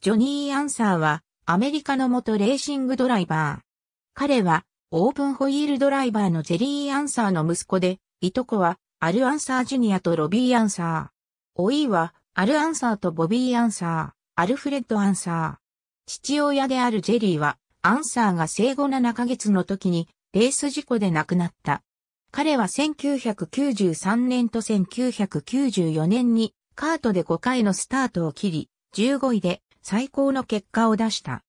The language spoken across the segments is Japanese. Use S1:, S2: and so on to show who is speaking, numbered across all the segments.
S1: ジョニー・アンサーはアメリカの元レーシングドライバー。彼はオープンホイールドライバーのジェリー・アンサーの息子で、いとこはアル・アンサー・ジュニアとロビー・アンサー。おいはアル・アンサーとボビー・アンサー、アルフレッド・アンサー。父親であるジェリーはアンサーが生後7ヶ月の時にレース事故で亡くなった。彼は1993年と1994年にカートで5回のスタートを切り、15位で最高の結果を出した。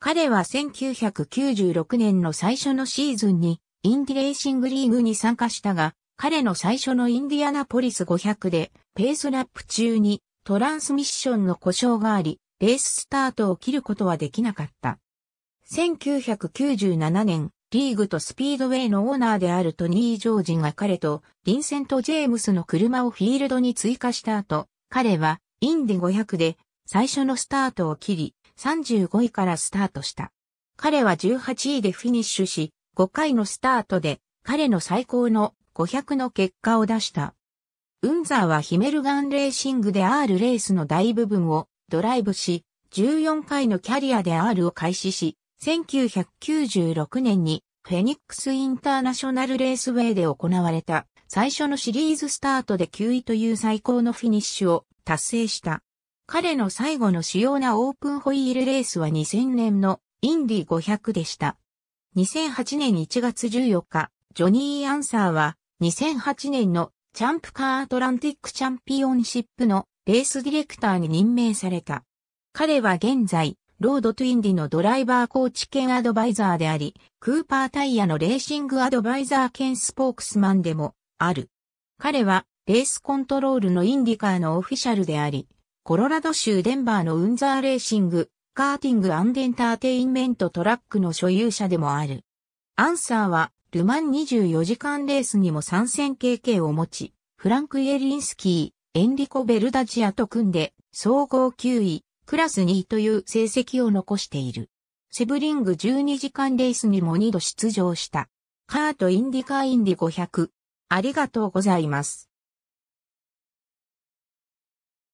S1: 彼は1996年の最初のシーズンにインディレーシングリーグに参加したが、彼の最初のインディアナポリス500でペースラップ中にトランスミッションの故障があり、レーススタートを切ることはできなかった。1997年、リーグとスピードウェイのオーナーであるトニー・ジョージが彼とヴィンセント・ジェームスの車をフィールドに追加した後、彼はインディ500で最初のスタートを切り、35位からスタートした。彼は18位でフィニッシュし、5回のスタートで彼の最高の500の結果を出した。ウンザーはヒメルガンレーシングで R レースの大部分をドライブし、14回のキャリアで R を開始し、1996年にフェニックスインターナショナルレースウェイで行われた最初のシリーズスタートで9位という最高のフィニッシュを達成した。彼の最後の主要なオープンホイールレースは2000年のインディ500でした。2008年1月14日、ジョニー・アンサーは2008年のチャンプカーアトランティックチャンピオンシップのレースディレクターに任命された。彼は現在、ロードトゥインディのドライバーコーチ兼アドバイザーであり、クーパータイヤのレーシングアドバイザー兼スポークスマンでもある。彼はレースコントロールのインディカーのオフィシャルであり、コロラド州デンバーのウンザーレーシング、カーティングエンターテインメントトラックの所有者でもある。アンサーは、ルマン24時間レースにも参戦経験を持ち、フランク・イエリンスキー、エンリコ・ベルダジアと組んで、総合9位、クラス2位という成績を残している。セブリング12時間レースにも2度出場した。カート・インディカ・インディ500。ありがとうございます。